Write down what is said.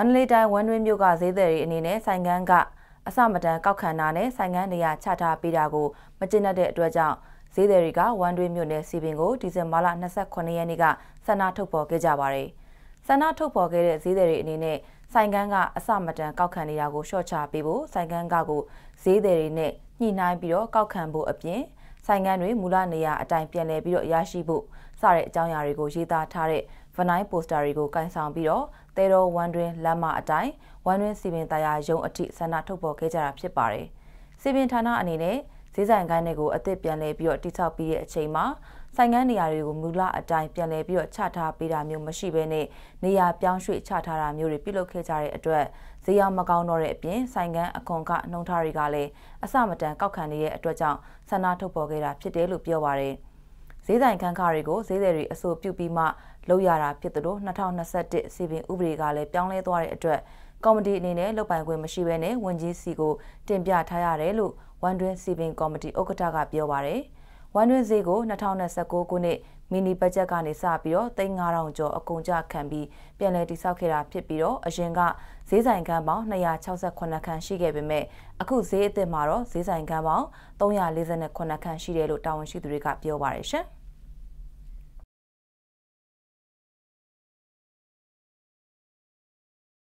မန္တလေးတိုင်းဝမ်းတွင်းမြို့ကဈေးသည်တွေအနေနဲ့ဆိုင်ကန်းကအစမတန်ကောက်ခံတာနဲ့ဆိုင်ကန်းနေရာချထားပေးတာကိုမကျေနပ်တဲ့အတွက်ကြောင့်ဈေးသည်တွေကဝမ်းတွင်းမြို့နယ်စီပင်ကိုဒီဇင်ဘာလ28ရက်နေ့ကဆန္ဒထုတ်ဖော်ခဲ့ကြပါတယ်။ဆန္ဒထုတ်ဖော်ခဲ့တဲ့ဈေးသည်တွေအနေနဲ့ဆိုင်ကန်းကအစမတန်ကောက်ခံနေတာကိုရှော့ချပေးဖို့ဆိုင်ကန်းကကိုဈေးသည်တွေနဲ့ညှိနှိုင်းပြီးတော့ကောက်ခံဖို့အပြင်ဆိုင်ငံတွေမူလနေရာအတိုင်းပြန်လည်ပြီးတော့ရရှိဖို့စတဲ့အကြောင်းအရာတွေကိုရေးသားထားတဲ့ vinyl poster တွေကိုကန်ဆောင်ပြီးတော့တဲတော်ဝမ်တွင်လမ်းမအတိုင်းဝမ်တွင်စီပင်တရားရုံးအထိဆန္ဒထုတ်ဖော်ခဲ့ကြတာဖြစ်ပါတယ်။စီပင်ဌာနအနေနဲ့းဆိုင်ခန်းတွေကိုအသစ်ပြန်လဲပြီးတော့တိဆောက်ပြီးတဲ့အချိန်မှာဆိုင်ခန်းနေရာတွေကိုမူလအတိုင်းပြန်လဲပြီးတော့ချထားပေးတာမျိုးမရှိဘဲနဲ့နေရာပြောင်းရွှေ့ချထားတာမျိုးတွေပြုလုပ်ခဲ့ကြတဲ့အတွက်ဈေးရောက်မကောင်းတော့တဲ့အပြင်ဆိုင်ခန်းအခွန်ကနှုံထားတွေကလည်းအစမတန်ကောက်ခံနေတဲ့အတွက်ကြောင့်ဆန္ဒထုတ်ပေါ်ခဲ့တာဖြစ်တယ်လို့ပြောပါရတယ်။ဈေးဆိုင်ခန်းခါတွေကိုဈေးသည်တွေအဆိုပြုပြီးမှလုပ်ရတာဖြစ်တယ်လို့2021စီပင်ဥပဒေကလည်းပြောင်းလဲသွားတဲ့အတွက်ကော်မတီအနေနဲ့လုပ်ပိုင်ခွင့်မရှိဘဲနဲ့ဝန်ကြီးစီကိုတင်ပြထားရတယ်လို့ဝန်တွင်းစီပင်ကော်မတီဥက္ကဋ္ဌကပြောပါရယ်ဝန်တွင်းဈေးကို2029ခုနှစ်မီနီဘတ်ဂျက်ကနေစပြီးတော့3000ကျော်အကုန်ကျခံပြီးပြန်လည်တိစောက်ခဲ့တာဖြစ်ပြီးတော့အရင်ကဈေးဆိုင်ခန်းပေါင်း268ခန်းရှိခဲ့ပေမဲ့အခုဈေးအသစ်မှာတော့ဈေးဆိုင်ခန်းပေါင်း348ခန်းရှိတယ်လို့တာဝန်ရှိသူတွေကပြောပါရယ်ရှင်။